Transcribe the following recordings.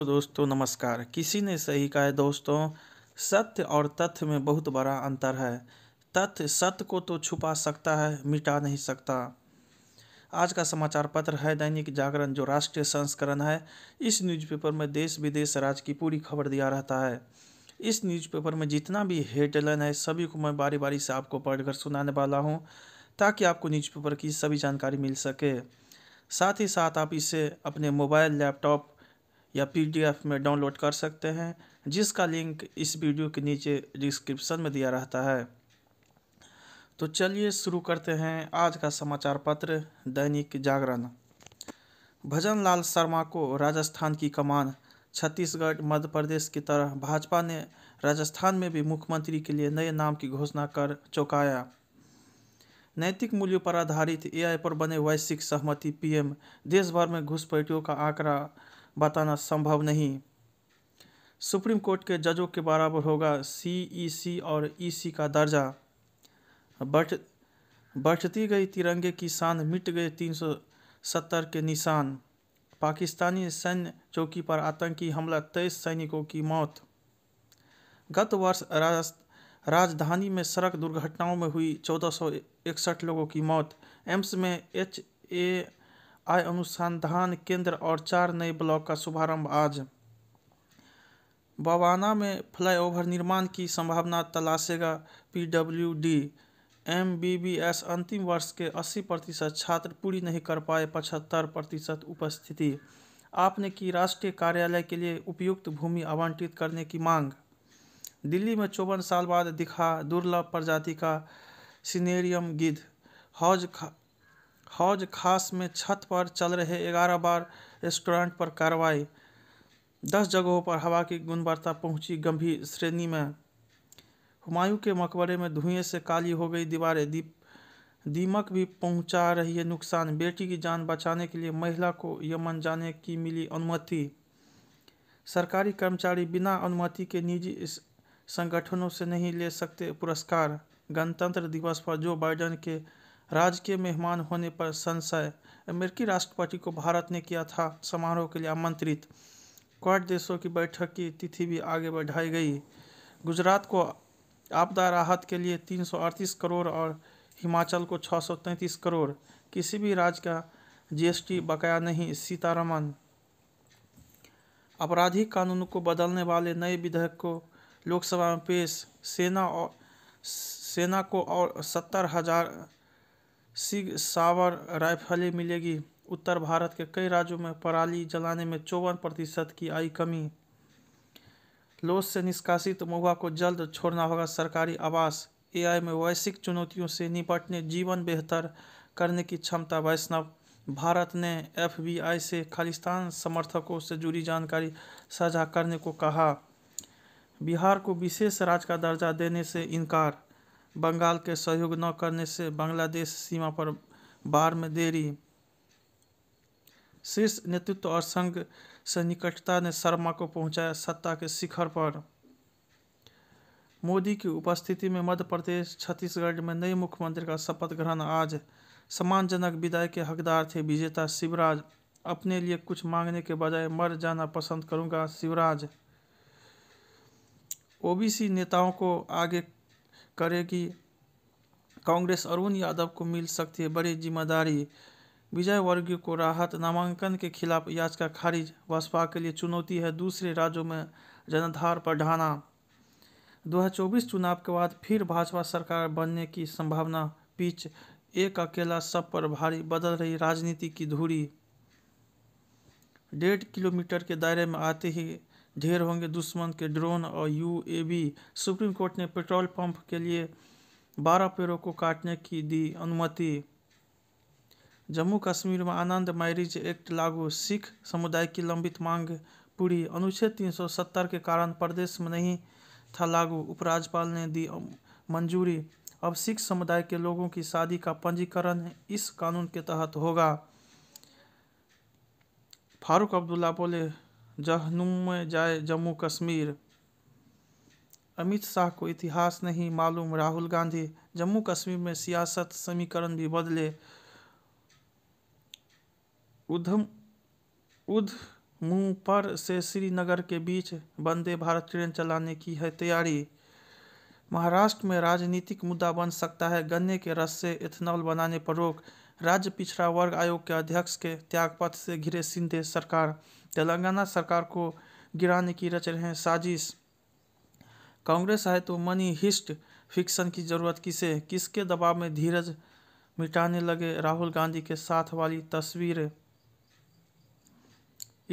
तो दोस्तों नमस्कार किसी ने सही कहा है दोस्तों सत्य और तथ्य में बहुत बड़ा अंतर है तथ्य सत्य को तो छुपा सकता है मिटा नहीं सकता आज का समाचार पत्र है दैनिक जागरण जो राष्ट्रीय संस्करण है इस न्यूज़पेपर में देश विदेश राज्य की पूरी खबर दिया रहता है इस न्यूज़पेपर में जितना भी हेडलाइन है सभी को मैं बारी बारी से आपको पढ़कर सुनाने वाला हूँ ताकि आपको न्यूज़पेपर की सभी जानकारी मिल सके साथ ही साथ आप इसे अपने मोबाइल लैपटॉप या पीडीएफ में डाउनलोड कर सकते हैं जिसका लिंक इस वीडियो के नीचे डिस्क्रिप्शन में दिया रहता है तो चलिए शुरू करते हैं आज का समाचार पत्र दैनिक जागरण भजन लाल शर्मा को राजस्थान की कमान छत्तीसगढ़ मध्य प्रदेश की तरह भाजपा ने राजस्थान में भी मुख्यमंत्री के लिए नए नाम की घोषणा कर चौंकाया नैतिक मूल्यों पर आधारित एआई पर बने वैश्विक सहमति पीएम देश भर में घुसपैठियों का आंकड़ा बताना संभव नहीं सुप्रीम कोर्ट के जजों के बराबर होगा सी ई सी और ई e सी का दर्जा बढ़ बढ़ती गई तिरंगे की शान मिट गए तीन सौ सत्तर के निशान पाकिस्तानी सैन्य चौकी पर आतंकी हमला तेईस सैनिकों की मौत गत वर्ष राज, राजधानी में सड़क दुर्घटनाओं में हुई चौदह सौ इकसठ लोगों की मौत एम्स में एच ए आय अनुसंधान केंद्र और चार नए ब्लॉक का शुभारंभ आज बवाना में फ्लाईओवर निर्माण की संभावना तलाशेगा पीडब्ल्यूडी एमबीबीएस अंतिम वर्ष के 80 प्रतिशत छात्र पूरी नहीं कर पाए पचहत्तर प्रतिशत उपस्थिति आपने की राष्ट्रीय कार्यालय के लिए उपयुक्त भूमि आवंटित करने की मांग दिल्ली में चौवन साल बाद दिखा दुर्लभ प्रजाति का सिनेरियम गिद्ध हौज हौज खास में छत पर चल रहे ग्यारह बार रेस्टोरेंट पर कार्रवाई दस जगहों पर हवा की गुणवत्ता पहुंची गंभीर श्रेणी में हुमायूं के मकबरे में धुएं से काली हो गई दीवारें दीप दीमक भी पहुंचा रही है नुकसान बेटी की जान बचाने के लिए महिला को यमन जाने की मिली अनुमति सरकारी कर्मचारी बिना अनुमति के निजी संगठनों से नहीं ले सकते पुरस्कार गणतंत्र दिवस पर जो बाइडन के राज्य के मेहमान होने पर संशय अमेरिकी राष्ट्रपति को भारत ने किया था समारोह के लिए आमंत्रित क्वाड देशों की बैठक की तिथि भी आगे बढ़ाई गई गुजरात को आपदा राहत के लिए 338 करोड़ और हिमाचल को 633 करोड़ किसी भी राज्य का जीएसटी बकाया नहीं सीतारमन आपराधिक कानून को बदलने वाले नए विधेयक को लोकसभा में पेश सेना और सेना को और सत्तर हजार सिग सावर राइफलें मिलेगी उत्तर भारत के कई राज्यों में पराली जलाने में चौवन प्रतिशत की आई कमी लोस से निष्कासित महुआ को जल्द छोड़ना होगा सरकारी आवास एआई में वैश्विक चुनौतियों से निपटने जीवन बेहतर करने की क्षमता वैष्णव भारत ने एफबीआई से खालिस्तान समर्थकों से जुड़ी जानकारी साझा करने को कहा बिहार को विशेष राज्य का दर्जा देने से इनकार बंगाल के सहयोग न करने से बांग्लादेश सीमा पर बार में देरी शीर्ष नेतृत्व और संघ से निकटता ने शर्मा को पहुंचाया सत्ता के शिखर पर मोदी की उपस्थिति में मध्य प्रदेश छत्तीसगढ़ में नए मुख्यमंत्री का शपथ ग्रहण आज सम्मानजनक विदाई के हकदार थे विजेता शिवराज अपने लिए कुछ मांगने के बजाय मर जाना पसंद करूंगा शिवराज ओबीसी नेताओं को आगे करेगी कांग्रेस अरुण यादव को मिल सकती है बड़ी जिम्मेदारी विजय वर्गीय को राहत नामांकन के खिलाफ याचिका खारिज बसपा के लिए चुनौती है दूसरे राज्यों में जनाधार पर ढाना 2024 चुनाव के बाद फिर भाजपा सरकार बनने की संभावना पीच एक अकेला सब पर भारी बदल रही राजनीति की धुरी डेढ़ किलोमीटर के दायरे में आते ही ढेर होंगे दुश्मन के ड्रोन और यूएवी सुप्रीम कोर्ट ने पेट्रोल पंप के लिए बारह पेड़ों को काटने की दी अनुमति जम्मू कश्मीर में आनंद मैरिज एक्ट लागू सिख समुदाय की लंबित मांग पूरी अनुच्छेद 370 के कारण प्रदेश में नहीं था लागू उपराज्यपाल ने दी मंजूरी अब सिख समुदाय के लोगों की शादी का पंजीकरण इस कानून के तहत होगा फारूक अब्दुल्ला बोले जहनुम जाए जम्मू कश्मीर अमित शाह को इतिहास नहीं मालूम राहुल गांधी जम्मू कश्मीर में सियासत समीकरण भी बदले उधम उध मुंहपर से श्रीनगर के बीच वंदे भारत ट्रेन चलाने की है तैयारी महाराष्ट्र में राजनीतिक मुद्दा बन सकता है गन्ने के रस से इथेनॉल बनाने पर रोक राज्य पिछड़ा वर्ग आयोग के अध्यक्ष के त्यागपत्र से घिरे सिंधे सरकार तेलंगाना सरकार को गिराने की रच रहे हैं साजिश कांग्रेस है तो मनी हिस्ट फिक्शन की जरूरत किसे किसके दबाव में धीरज मिटाने लगे राहुल गांधी के साथ वाली तस्वीर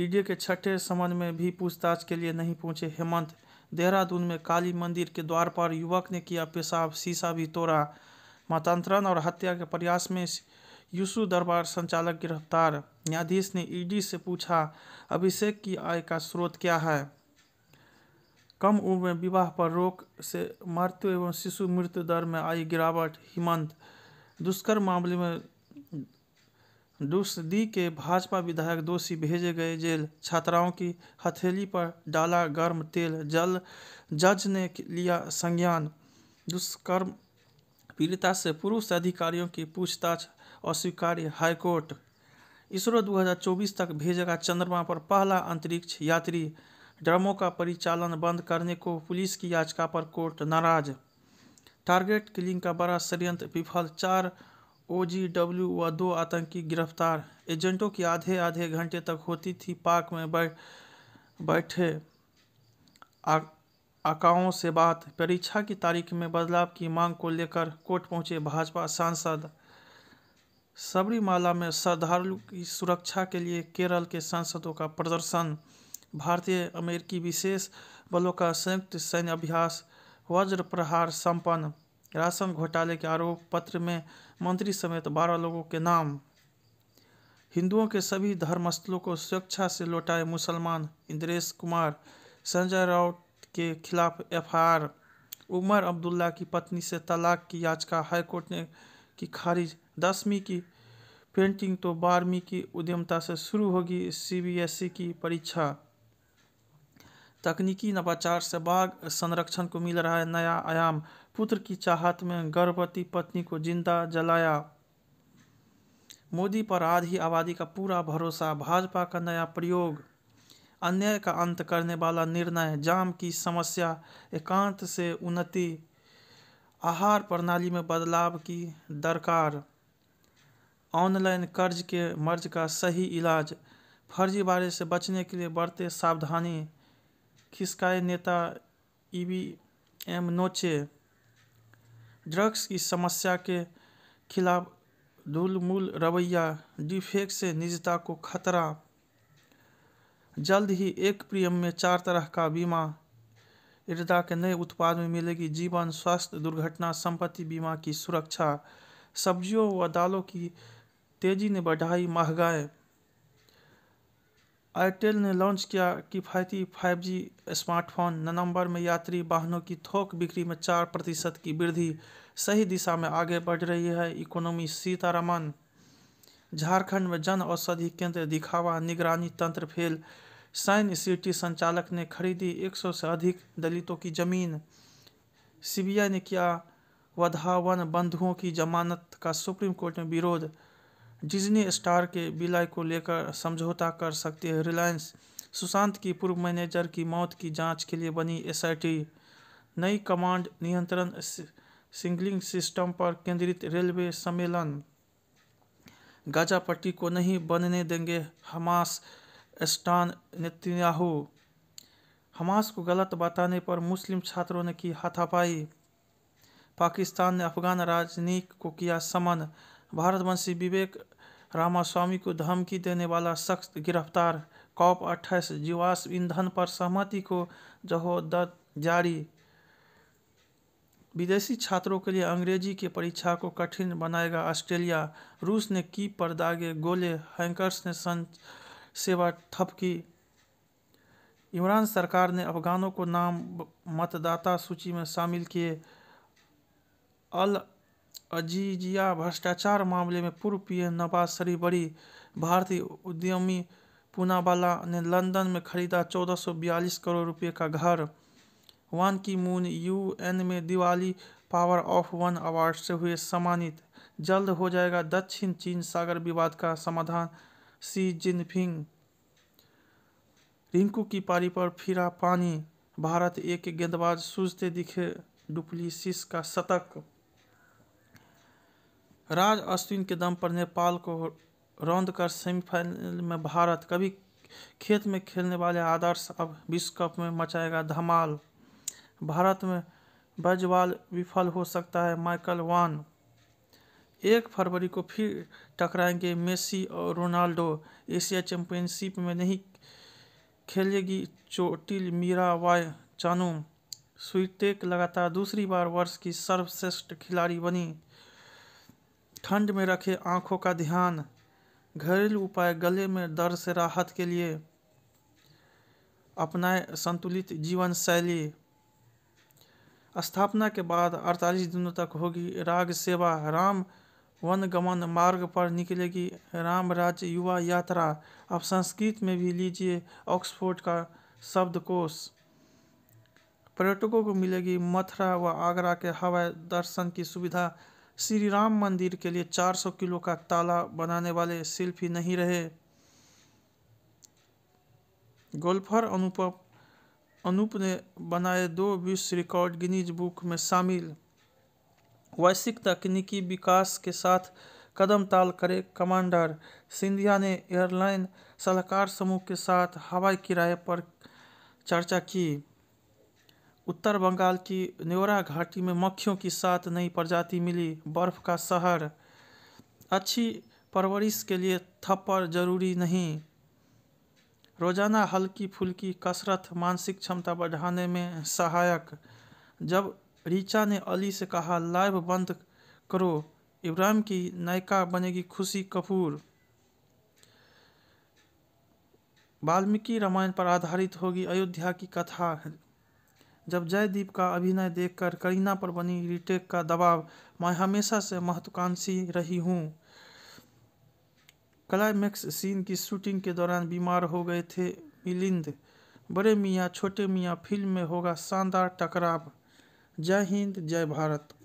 ईडी के छठे समन में भी पूछताछ के लिए नहीं पहुंचे हेमंत देहरादून में काली मंदिर के द्वार पर युवक ने किया पेशाब शीशा भी तोड़ा मतांतरण और हत्या के प्रयास में यूसु दरबार संचालक गिरफ्तार न्यायाधीश ने ईडी से पूछा अभिषेक की आय का स्रोत क्या है कम उम्र में विवाह पर रोक से मृत्यु एवं शिशु मृत्यु दर में आई गिरावट हिमंत दुष्कर्म मामले में दुष्दी के भाजपा विधायक दोषी भेजे गए जेल छात्राओं की हथेली पर डाला गर्म तेल जल जज ने लिया संज्ञान दुष्कर्म पीड़िता से पुरुष अधिकारियों की पूछताछ अस्वीकार्य हाईकोर्ट इसरो 2024 तक भेजेगा चंद्रमा पर पहला अंतरिक्ष यात्री ड्रमों का परिचालन बंद करने को पुलिस की याचिका पर कोर्ट नाराज टारगेट किलिंग का बड़ा षडयंत्र विफल चार ओ व दो आतंकी गिरफ्तार एजेंटों की आधे आधे घंटे तक होती थी पार्क में बैठे आकाओं से बात परीक्षा की तारीख में बदलाव की मांग को लेकर कोर्ट पहुंचे भाजपा सांसद सबरीमाला में श्रद्धालु की सुरक्षा के लिए केरल के सांसदों का प्रदर्शन भारतीय अमेरिकी विशेष बलों का संयुक्त सैन्य अभ्यास वज्र प्रहार संपन्न राशन घोटाले के आरोप पत्र में मंत्री समेत बारह लोगों के नाम हिंदुओं के सभी धर्मस्थलों को स्वेच्छा से लौटाए मुसलमान इंद्रेश कुमार संजय राउत के खिलाफ एफआईआर उमर अब्दुल्ला की पत्नी से तलाक की याचिका हाईकोर्ट ने की खारिज दसवीं की पेंटिंग तो बारहवीं की उद्यमता से शुरू होगी सीबीएसई e की परीक्षा तकनीकी नवाचार से बाघ संरक्षण को मिल रहा है नया आयाम पुत्र की चाहत में गर्भवती पत्नी को जिंदा जलाया मोदी पर आधी आबादी का पूरा भरोसा भाजपा का नया प्रयोग अन्याय का अंत करने वाला निर्णय जाम की समस्या एकांत से उन्नति आहार प्रणाली में बदलाव की दरकार ऑनलाइन कर्ज के मर्ज का सही इलाज फर्जीवाड़े से बचने के लिए बढ़ते सावधानी खिसकाए नेता ईवीएम नोचे ड्रग्स की समस्या के खिलाफ धूलमूल रवैया डिफेक से निजता को खतरा जल्द ही एक प्रियम में चार तरह का बीमा इरदा के नए उत्पाद में मिलेगी जीवन स्वास्थ्य दुर्घटना संपत्ति बीमा की सुरक्षा सब्जियों व दालों की तेजी ने बढ़ाई महंगाए एयरटेल ने लॉन्च किया किफ़ायती 5G स्मार्टफोन नवंबर में यात्री वाहनों की थोक बिक्री में चार प्रतिशत की वृद्धि सही दिशा में आगे बढ़ रही है इकोनॉमी सीतारमन झारखंड में जन औषधि केंद्र दिखावा निगरानी तंत्र फेल साइन सिटी संचालक ने खरीदी 100 से अधिक दलितों की जमीन सीबीआई ने किया वधावन बंधुओं की जमानत का सुप्रीम कोर्ट में विरोध डिज्नी स्टार के विलय को लेकर समझौता कर सकती है रिलायंस सुशांत की पूर्व मैनेजर की मौत की जांच के लिए बनी एसआईटी नई कमांड नियंत्रण सिंगलिंग सिस्टम पर केंद्रित रेलवे सम्मेलन गाजा पट्टी को नहीं बनने देंगे हमास स्टान नेतन्याहू हमास को गलत बताने पर मुस्लिम छात्रों ने की हाथापाई पाकिस्तान ने अफगान राजनीतिक को किया समन भारतवंशी विवेक रामास्वामी को धमकी देने वाला शख्स गिरफ्तार कॉप अट्ठाईस जीवाश्म ईंधन पर सहमति को जहोदत जारी विदेशी छात्रों के लिए अंग्रेजी की परीक्षा को कठिन बनाएगा ऑस्ट्रेलिया रूस ने की पर दागे गोले हैंकर्स ने सं सेवा ठप की इमरान सरकार ने अफगानों को नाम मतदाता सूची में शामिल किए अल अजीजिया भ्रष्टाचार मामले में पूर्व पीएम नवाज शरीफ बड़ी भारतीय उद्यमी पूनावाला ने लंदन में खरीदा 1442 करोड़ रुपए का घर वन की मून यू में Diwali power of one award से हुए सम्मानित जल्द हो जाएगा दक्षिण चीन सागर विवाद का समाधान सी जिनफिंग रिंकू की पारी पर फिरा पानी भारत एक गेंदबाज सूझते दिखे डुप्लीसिस का शतक राज अश्विन के दम पर नेपाल को रौंद कर सेमीफाइनल में भारत कभी खेत में खेलने वाले आदर्श अब विश्व कप में मचाएगा धमाल भारत में बजवाल विफल हो सकता है माइकल वान एक फरवरी को फिर टकराएंगे मेसी और रोनाल्डो एशिया चैंपियनशिप में नहीं खेलेगी चोटिल मीरा वाय चानू स्वीटेक लगातार दूसरी बार वर्ष की सर्वश्रेष्ठ खिलाड़ी बनी ठंड में रखें आँखों का ध्यान घरेलू उपाय गले में दर्द से राहत के लिए अपनाए संतुलित जीवन शैली स्थापना के बाद 48 दिनों तक होगी राग सेवा राम वनगमन मार्ग पर निकलेगी राम राज्य युवा यात्रा अब संस्कृत में भी लीजिए ऑक्सफोर्ड का शब्दकोश पर्यटकों को मिलेगी मथुरा व आगरा के हवाई दर्शन की सुविधा श्री राम मंदिर के लिए 400 किलो का ताला बनाने वाले शिल्प ही नहीं रहे गोल्फर अनुप अनुप ने बनाए दो विश्व रिकॉर्ड गिनीज बुक में शामिल वैश्विक तकनीकी विकास के साथ कदम ताल करे कमांडर सिंधिया ने एयरलाइन सलाहकार समूह के साथ हवाई किराए पर चर्चा की उत्तर बंगाल की नेवरा घाटी में मक्खियों की सात नई प्रजाति मिली बर्फ का शहर अच्छी परवरिश के लिए थप्पड़ जरूरी नहीं रोजाना हल्की फुल्की कसरत मानसिक क्षमता बढ़ाने में सहायक जब रीचा ने अली से कहा लाइव बंद करो इब्राहिम की नायिका बनेगी खुशी कपूर वाल्मीकि रामायण पर आधारित होगी अयोध्या की कथा जब जयदीप का अभिनय देखकर करीना पर बनी रिटेक का दबाव मैं हमेशा से महत्वाकांक्षी रही हूँ क्लाइमैक्स सीन की शूटिंग के दौरान बीमार हो गए थे मिलिंद बड़े मियाँ छोटे मियाँ फिल्म में होगा शानदार टकराव जय हिंद जय भारत